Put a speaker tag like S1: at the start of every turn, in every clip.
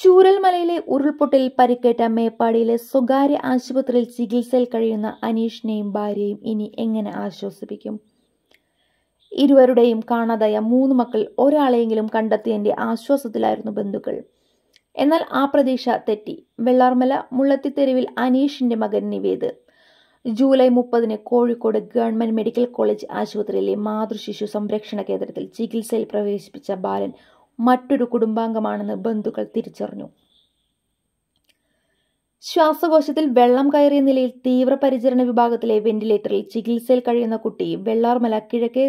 S1: ചൂരൽമലയിലെ ഉരുൾപൊട്ടലിൽ പരിക്കേറ്റ മേപ്പാടിയിലെ സ്വകാര്യ ആശുപത്രിയിൽ ചികിത്സയിൽ കഴിയുന്ന അനീഷിനെയും ഭാര്യയും ഇനി എങ്ങനെ ആശ്വസിപ്പിക്കും ഇരുവരുടെയും കാണാതായ മൂന്ന് മക്കൾ ഒരാളെയെങ്കിലും കണ്ടെത്തിയതിൻ്റെ ആശ്വാസത്തിലായിരുന്നു ബന്ധുക്കൾ എന്നാൽ ആ പ്രതീക്ഷ തെറ്റി വെള്ളാർമല മുള്ളത്തിത്തെരുവിൽ അനീഷിൻ്റെ മകൻ നിവേദ് ജൂലൈ മുപ്പതിന് കോഴിക്കോട് ഗവൺമെന്റ് മെഡിക്കൽ കോളേജ് ആശുപത്രിയിലെ മാതൃശിശു സംരക്ഷണ കേന്ദ്രത്തിൽ ചികിത്സയിൽ പ്രവേശിപ്പിച്ച ബാലൻ മറ്റൊരു കുടുംബാംഗമാണെന്ന് ബന്ധുക്കൾ തിരിച്ചറിഞ്ഞു ശ്വാസകോശത്തിൽ വെള്ളം കയറിയ നിലയിൽ തീവ്രപരിചരണ വിഭാഗത്തിലെ വെന്റിലേറ്ററിൽ ചികിത്സയിൽ കഴിയുന്ന കുട്ടി വെള്ളാർമല കിഴക്കേ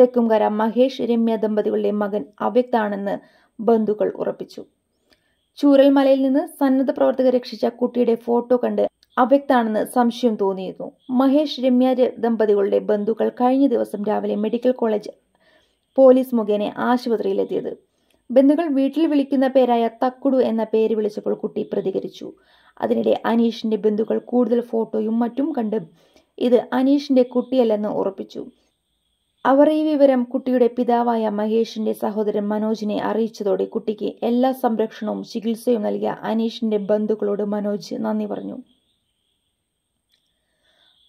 S1: തെക്കുംകര മഹേഷ് രമ്യ ദമ്പതികളുടെ മകൻ അവ്യക്താണെന്ന് ബന്ധുക്കൾ ഉറപ്പിച്ചു ചൂരൽമലയിൽ നിന്ന് സന്നദ്ധ പ്രവർത്തകർ രക്ഷിച്ച കുട്ടിയുടെ ഫോട്ടോ കണ്ട് അവ്യക്താണെന്ന് സംശയം തോന്നിയിരുന്നു മഹേഷ് രമ്യ ദമ്പതികളുടെ ബന്ധുക്കൾ കഴിഞ്ഞ ദിവസം രാവിലെ മെഡിക്കൽ കോളേജ് പോലീസ് മുഖേന ആശുപത്രിയിലെത്തിയത് ബന്ധുക്കൾ വീട്ടിൽ വിളിക്കുന്ന പേരായ തക്കുടു എന്ന പേര് വിളിച്ചപ്പോൾ കുട്ടി പ്രതികരിച്ചു അതിനിടെ അനീഷിന്റെ ബന്ധുക്കൾ കൂടുതൽ ഫോട്ടോയും മറ്റും കണ്ട് ഇത് അനീഷിന്റെ കുട്ടിയല്ലെന്ന് ഉറപ്പിച്ചു അവർ ഈ വിവരം കുട്ടിയുടെ പിതാവായ മഹേഷിന്റെ സഹോദരൻ മനോജിനെ അറിയിച്ചതോടെ കുട്ടിക്ക് എല്ലാ സംരക്ഷണവും ചികിത്സയും നൽകിയ അനീഷിന്റെ ബന്ധുക്കളോട് മനോജ് നന്ദി പറഞ്ഞു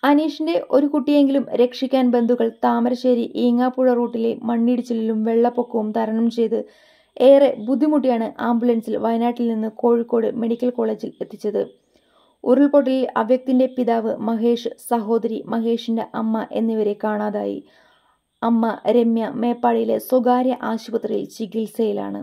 S1: അനീഷിന്റെ ഒരു കുട്ടിയെങ്കിലും രക്ഷിക്കാൻ ബന്ധുക്കൾ താമരശ്ശേരി ഈങ്ങാപ്പുഴ റൂട്ടിലെ മണ്ണിടിച്ചിലിലും വെള്ളപ്പൊക്കവും തരണം ചെയ്ത് ഏറെ ബുദ്ധിമുട്ടിയാണ് ആംബുലൻസിൽ വയനാട്ടിൽ നിന്ന് കോഴിക്കോട് മെഡിക്കൽ കോളേജിൽ എത്തിച്ചത് ഉരുൾപൊട്ടലിൽ അവ്യക്തിൻ്റെ പിതാവ് മഹേഷ് സഹോദരി മഹേഷിൻ്റെ അമ്മ എന്നിവരെ കാണാതായി അമ്മ രമ്യ മേപ്പാടിയിലെ സ്വകാര്യ ആശുപത്രിയിൽ ചികിത്സയിലാണ്